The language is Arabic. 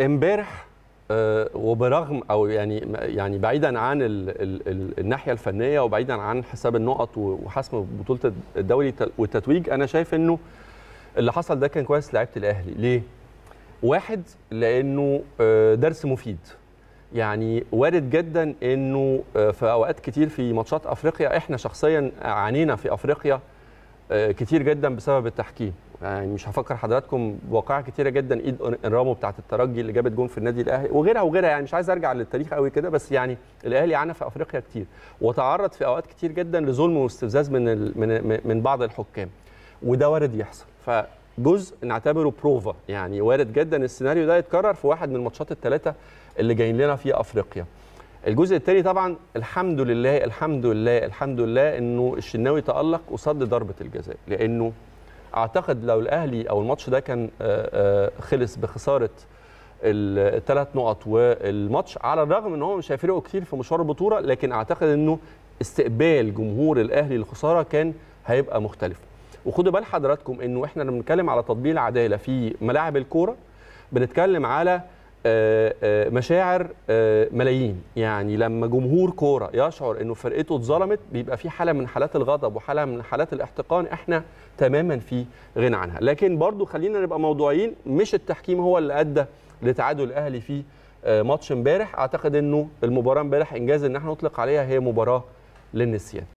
امبارح آه، وبرغم او يعني يعني بعيدا عن الناحيه الفنيه وبعيدا عن حساب النقط وحسم بطوله الدوري والتتويج انا شايف انه اللي حصل ده كان كويس لعيبه الاهلي ليه واحد لانه آه، درس مفيد يعني وارد جدا انه آه، في اوقات كتير في ماتشات افريقيا احنا شخصيا عانينا في افريقيا كتير جدا بسبب التحكيم يعني مش هفكر حضراتكم بواقعة كتيرة جدا ايد انرامو بتاعت الترجي اللي جابت جون في النادي الاهلي وغيرها وغيرها يعني مش عايز ارجع للتاريخ قوي كده بس يعني الاهلي عانى في افريقيا كتير وتعرض في اوقات كتير جدا لظلم واستفزاز من من من بعض الحكام وده وارد يحصل فجزء نعتبره بروفا يعني وارد جدا السيناريو ده يتكرر في واحد من الماتشات الثلاثه اللي جايين لنا في افريقيا الجزء الثاني طبعا الحمد لله الحمد لله الحمد لله انه الشناوي تالق وصد ضربه الجزاء لانه اعتقد لو الاهلي او الماتش ده كان آه، آه، خلص بخساره الثلاث نقط والماتش على الرغم ان هو مش هيفرقوا كتير في مشوار البطوله لكن اعتقد انه استقبال جمهور الاهلي للخساره كان هيبقى مختلف وخدوا بال حضراتكم انه احنا لما بنتكلم على تطبيق العداله في ملاعب الكوره بنتكلم على آه، آه، مشاعر آه، ملايين يعني لما جمهور كوره يشعر انه فرقته اتظلمت بيبقى في حاله من حالات الغضب وحاله من حالات الاحتقان احنا تماما في غنى عنها لكن برضو خلينا نبقى موضوعيين مش التحكيم هو اللي ادى لتعادل الاهلي في ماتش امبارح اعتقد انه المباراه امبارح انجاز ان احنا نطلق عليها هي مباراه للنسيان